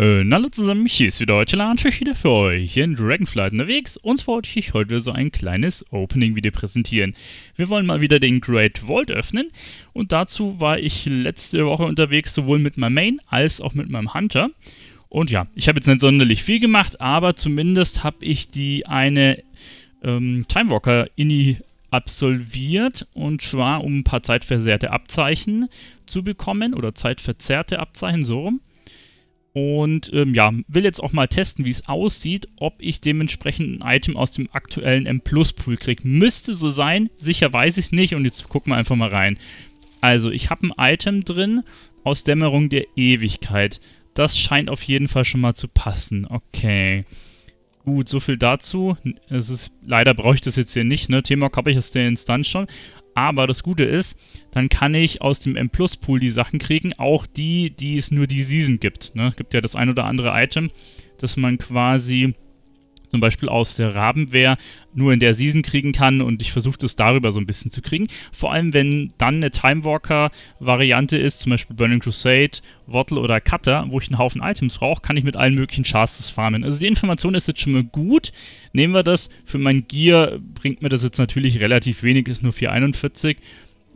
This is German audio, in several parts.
Äh, hallo zusammen, hier ist wieder heute Lantisch wieder für euch in Dragonflight unterwegs und wollte ich heute wieder so ein kleines Opening-Video präsentieren. Wir wollen mal wieder den Great Vault öffnen und dazu war ich letzte Woche unterwegs sowohl mit meinem Main als auch mit meinem Hunter. Und ja, ich habe jetzt nicht sonderlich viel gemacht, aber zumindest habe ich die eine ähm, Timewalker-Inni absolviert und zwar um ein paar zeitversehrte Abzeichen zu bekommen oder zeitverzerrte Abzeichen, so rum. Und ähm, ja, will jetzt auch mal testen, wie es aussieht, ob ich dementsprechend ein Item aus dem aktuellen M Plus Pool kriege. Müsste so sein, sicher weiß ich nicht. Und jetzt gucken wir einfach mal rein. Also, ich habe ein Item drin aus Dämmerung der Ewigkeit. Das scheint auf jeden Fall schon mal zu passen. Okay. Gut, so viel dazu. Es ist, leider brauche ich das jetzt hier nicht, ne? T-Mock habe ich aus der Instanz schon. Aber das Gute ist, dann kann ich aus dem M-Plus-Pool die Sachen kriegen, auch die, die es nur die Season gibt. Ne? Gibt ja das ein oder andere Item, dass man quasi zum Beispiel aus der Rabenwehr nur in der Season kriegen kann und ich versuche das darüber so ein bisschen zu kriegen. Vor allem, wenn dann eine timewalker Variante ist, zum Beispiel Burning Crusade, Wattle oder Cutter, wo ich einen Haufen Items brauche, kann ich mit allen möglichen das farmen. Also die Information ist jetzt schon mal gut. Nehmen wir das. Für mein Gear bringt mir das jetzt natürlich relativ wenig, ist nur 441.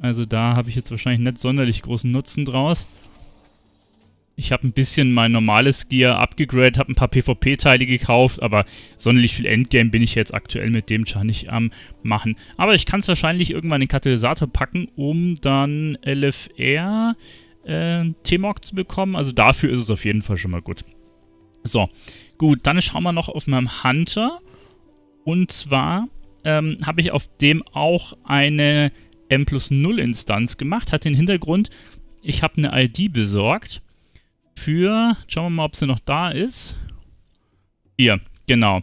Also da habe ich jetzt wahrscheinlich nicht sonderlich großen Nutzen draus. Ich habe ein bisschen mein normales Gear abgegradet, habe ein paar PvP-Teile gekauft, aber sonderlich viel Endgame bin ich jetzt aktuell mit dem Char nicht am Machen. Aber ich kann es wahrscheinlich irgendwann in den Katalysator packen, um dann LFR äh, T-Mog zu bekommen. Also dafür ist es auf jeden Fall schon mal gut. So, gut, dann schauen wir noch auf meinem Hunter. Und zwar ähm, habe ich auf dem auch eine M plus 0 Instanz gemacht. Hat den Hintergrund, ich habe eine ID besorgt für, schauen wir mal, ob sie noch da ist. Hier, genau.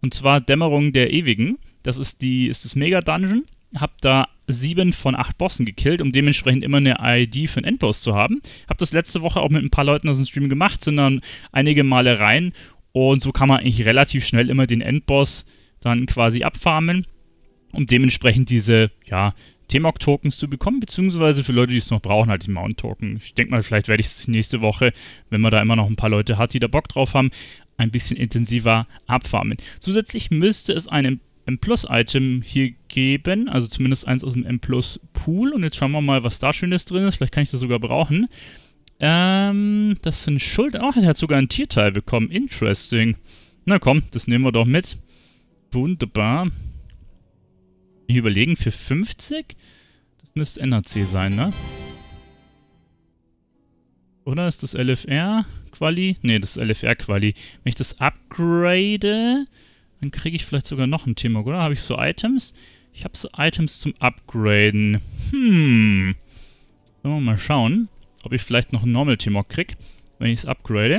Und zwar Dämmerung der Ewigen. Das ist, die, ist das Mega-Dungeon. Hab da sieben von acht Bossen gekillt, um dementsprechend immer eine ID für einen Endboss zu haben. Hab das letzte Woche auch mit ein paar Leuten aus dem Stream gemacht, sind dann einige Male rein und so kann man eigentlich relativ schnell immer den Endboss dann quasi abfarmen, um dementsprechend diese, ja, t tokens zu bekommen, beziehungsweise für Leute, die es noch brauchen, halt die Mount-Token. Ich denke mal, vielleicht werde ich es nächste Woche, wenn man da immer noch ein paar Leute hat, die da Bock drauf haben, ein bisschen intensiver abfarmen. Zusätzlich müsste es ein M-Plus-Item hier geben, also zumindest eins aus dem M-Plus-Pool. Und jetzt schauen wir mal, was da Schönes drin ist. Vielleicht kann ich das sogar brauchen. Ähm, das sind Schulden. Oh, er hat sogar ein Tierteil bekommen. Interesting. Na komm, das nehmen wir doch mit. Wunderbar. Ich überlegen, für 50? Das müsste NRC sein, ne? Oder ist das LFR-Quali? Ne, das ist LFR-Quali. Wenn ich das upgrade, dann kriege ich vielleicht sogar noch ein Team, oder? Habe ich so Items? Ich habe so Items zum Upgraden. Hm. Sollen wir mal schauen, ob ich vielleicht noch einen Normal Timok kriege, wenn ich es upgrade.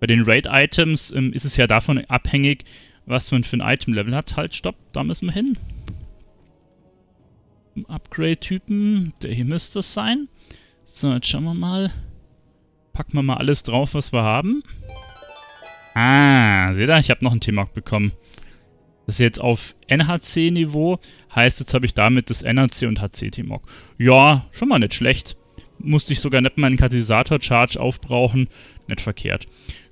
Bei den Raid-Items ähm, ist es ja davon abhängig, was man für ein Item-Level hat. Halt, stopp, da müssen wir hin. Upgrade-Typen, der hier müsste es sein. So, jetzt schauen wir mal. Packen wir mal alles drauf, was wir haben. Ah, seht ihr, ich habe noch einen T-Mark bekommen. Das ist jetzt auf NHC-Niveau. Heißt, jetzt habe ich damit das NHC und hc t -Mock. Ja, schon mal nicht schlecht. Musste ich sogar nicht meinen Katalysator-Charge aufbrauchen. Nicht verkehrt.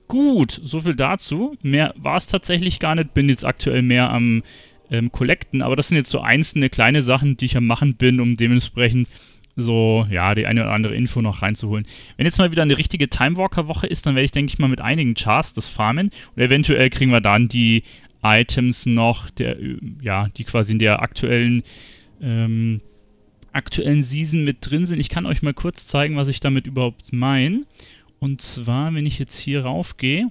Gut, soviel dazu. Mehr war es tatsächlich gar nicht. Bin jetzt aktuell mehr am ähm, Collecten, aber das sind jetzt so einzelne kleine Sachen, die ich am Machen bin, um dementsprechend so, ja, die eine oder andere Info noch reinzuholen. Wenn jetzt mal wieder eine richtige Timewalker-Woche ist, dann werde ich, denke ich mal, mit einigen Chars das farmen und eventuell kriegen wir dann die Items noch, der, ja, die quasi in der aktuellen, ähm, aktuellen Season mit drin sind. Ich kann euch mal kurz zeigen, was ich damit überhaupt meine. Und zwar, wenn ich jetzt hier raufgehe,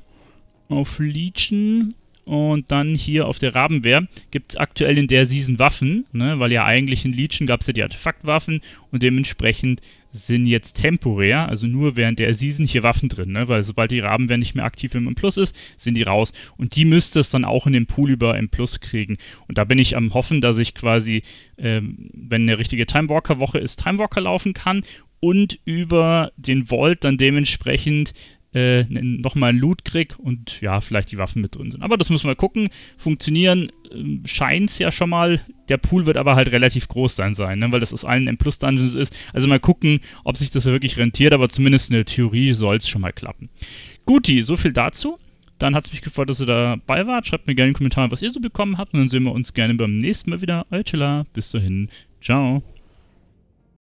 auf Legion und dann hier auf der Rabenwehr gibt es aktuell in der Season Waffen, ne? weil ja eigentlich in Legion gab es ja die Artefaktwaffen und dementsprechend sind jetzt temporär, also nur während der Season hier Waffen drin, ne? weil sobald die Rabenwehr nicht mehr aktiv im M Plus ist, sind die raus und die müsste es dann auch in den Pool über M Plus kriegen. Und da bin ich am Hoffen, dass ich quasi, ähm, wenn eine richtige Timewalker-Woche ist, Timewalker laufen kann und über den Vault dann dementsprechend äh, nochmal Loot krieg und ja, vielleicht die Waffen mit drin sind. Aber das müssen wir gucken. Funktionieren äh, scheint es ja schon mal. Der Pool wird aber halt relativ groß dann sein, ne? weil das aus allen M-Plus-Dungeons ist. Also mal gucken, ob sich das wirklich rentiert, aber zumindest in der Theorie soll es schon mal klappen. Guti, so viel dazu. Dann hat es mich gefreut, dass ihr dabei wart. Schreibt mir gerne in den Kommentaren, was ihr so bekommen habt. Und dann sehen wir uns gerne beim nächsten Mal wieder. Euer Chilla. Bis dahin. Ciao.